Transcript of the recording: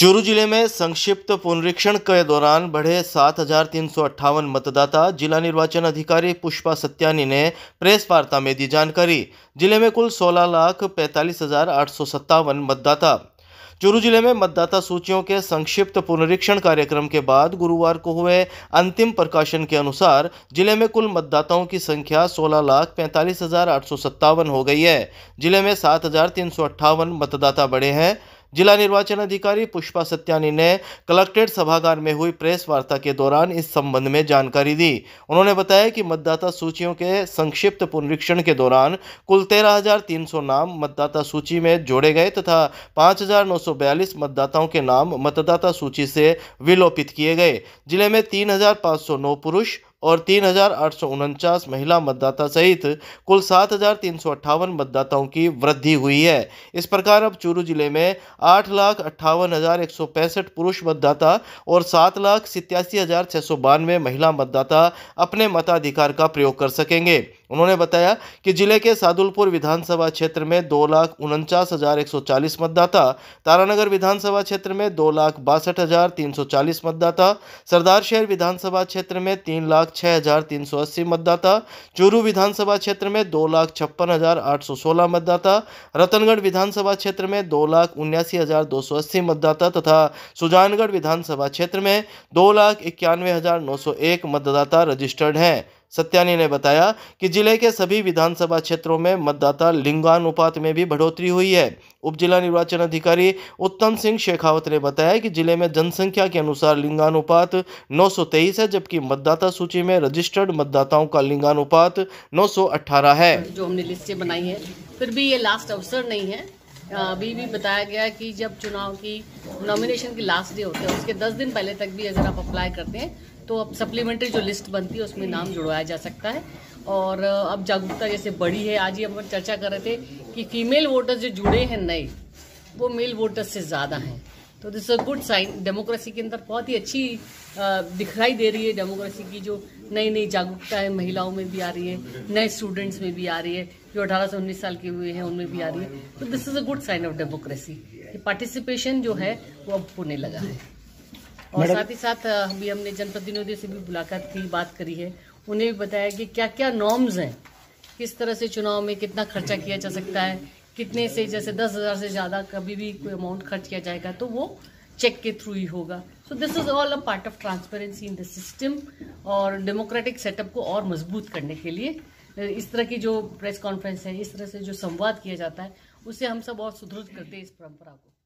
चूरू जिले में संक्षिप्त पुनरीक्षण के दौरान बढ़े सात मतदाता जिला निर्वाचन अधिकारी पुष्पा सत्यानी ने प्रेस वार्ता में दी जानकारी जिले में कुल सोलह लाख पैंतालीस हजार आठ सौ सत्तावन मतदाता चूरू जिले में मतदाता सूचियों के संक्षिप्त पुनरीक्षण कार्यक्रम के बाद गुरुवार को हुए अंतिम प्रकाशन के अनुसार जिले में कुल मतदाताओं की संख्या सोलह लाख पैंतालीस हजार आठ सौ सत्तावन हो गई है जिले में सात हजार तीन सौ अट्ठावन मतदाता बढ़े हैं जिला निर्वाचन अधिकारी पुष्पा सत्यानी ने कलेक्ट्रेट सभागार में हुई प्रेस वार्ता के दौरान इस संबंध में जानकारी दी उन्होंने बताया कि मतदाता सूचियों के संक्षिप्त पुनरीक्षण के दौरान कुल 13,300 नाम मतदाता सूची में जोड़े गए तथा 5,942 मतदाताओं के नाम मतदाता सूची से विलोपित किए गए जिले में तीन पुरुष और तीन महिला मतदाता सहित कुल सात मतदाताओं की वृद्धि हुई है इस प्रकार अब चूरू जिले में आठ लाख अट्ठावन हज़ार एक सौ पैंसठ पुरुष मतदाता और सात लाख सितयासी हज़ार छः सौ बानवे महिला मतदाता अपने मताधिकार का प्रयोग कर सकेंगे उन्होंने बताया कि जिले के सादुलपुर विधानसभा क्षेत्र में दो लाख उनचास हज़ार एक सौ चालीस मतदाता तारानगर विधानसभा क्षेत्र में दो लाख बासठ हज़ार तीन सौ चालीस मतदाता सरदार शहर विधानसभा क्षेत्र में तीन लाख छः हज़ार तीन सौ अस्सी मतदाता चूरू विधानसभा क्षेत्र में दो लाख छप्पन हज़ार आठ सौ सोलह मतदाता रतनगढ़ विधानसभा क्षेत्र में दो लाख उन्यासी हज़ार दो सौ अस्सी मतदाता तथा सुजानगढ़ विधानसभा क्षेत्र में दो लाख इक्यानवे हज़ार नौ सौ एक मतदाता रजिस्टर्ड हैं सत्यानी ने बताया कि जिले के सभी विधानसभा क्षेत्रों में मतदाता लिंगानुपात में भी बढ़ोतरी हुई है उप जिला निर्वाचन अधिकारी उत्तम सिंह शेखावत ने बताया कि जिले में जनसंख्या के अनुसार लिंगानुपात 923 है जबकि मतदाता सूची में रजिस्टर्ड मतदाताओं का लिंगानुपात 918 है जो हमने लिस्टें बनाई है फिर भी ये लास्ट अवसर नहीं है अभी भी बताया गया कि जब चुनाव की नॉमिनेशन की लास्ट डे होती है उसके दस दिन पहले तक भी अगर आप अप्लाई करते हैं तो अब सप्लीमेंट्री जो लिस्ट बनती है उसमें नाम जुड़वाया जा सकता है और अब जागरूकता जैसे बढ़ी है आज ही हम चर्चा कर रहे थे कि फीमेल वोटर्स जो जुड़े हैं नए वो मेल वोटर्स से ज़्यादा हैं तो this a good sign democracy के अंदर बहुत ही अच्छी दिखाई दे रही है डेमोक्रेसी की जो नई नई जागरूकता है महिलाओं में भी आ रही है नए स्टूडेंट्स में भी आ रही है जो अठारह से उन्नीस साल के हुए हैं उनमें भी आ रही है तो this is a good sign of democracy participation जो है वो अब होने लगा है और साथ ही साथ अभी हमने जनप्रतिनिधियों से भी मुलाकात की बात करी है उन्हें भी बताया कि क्या क्या नॉर्म्स हैं किस तरह से चुनाव में कितना खर्चा किया जा सकता है कितने से जैसे दस हज़ार से ज़्यादा कभी भी कोई अमाउंट खर्च किया जाएगा तो वो चेक के थ्रू ही होगा so this is all a part of transparency in the system और डेमोक्रेटिक सेटअप को और मजबूत करने के लिए इस तरह की जो प्रेस कॉन्फ्रेंस है इस तरह से जो संवाद किया जाता है उसे हम सब और सुदृढ़ करते हैं इस परंपरा को